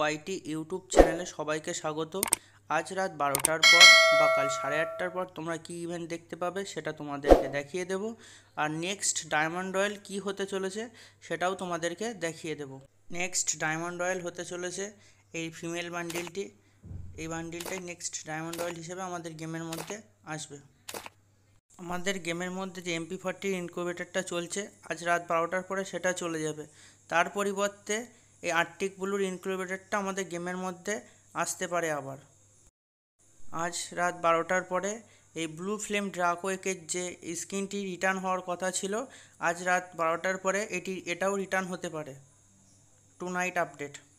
ওয়াইটি YouTube চ্যানেলে সবাইকে স্বাগত আজ রাত বারোটার পর বা কাল সাড়ে আটটার পর তোমরা কি ইভেন্ট দেখতে পাবে সেটা তোমাদেরকে দেখিয়ে দেব আর নেক্সট ডায়মন্ড রয়্যাল কি হতে চলেছে সেটাও তোমাদেরকে দেখিয়ে দেব নেক্সট ডায়মন্ড রয়্যাল হতে চলেছে এই ফিমেল বান্ডিলটি এই বান্ডিলটাই নেক্সট ডায়মন্ড রয়্যাল হিসেবে আমাদের গেমের মধ্যে আসবে আমাদের গেমের মধ্যে যে এমপি ফর্টির ইনকুবেটারটা চলছে আজ রাত বারোটার পরে সেটা চলে যাবে তার পরিবর্তে এই আর্টিক ব্লুর ইনকিউবেটরটা আমাদের গেমের মধ্যে আসতে পারে আবার আজ রাত বারোটার পরে এই ব্লু ফ্লেম ড্রাকোয়েকের যে স্কিনটি রিটার্ন হওয়ার কথা ছিল আজ রাত বারোটার পরে এটি এটাও রিটার্ন হতে পারে টু নাইট আপডেট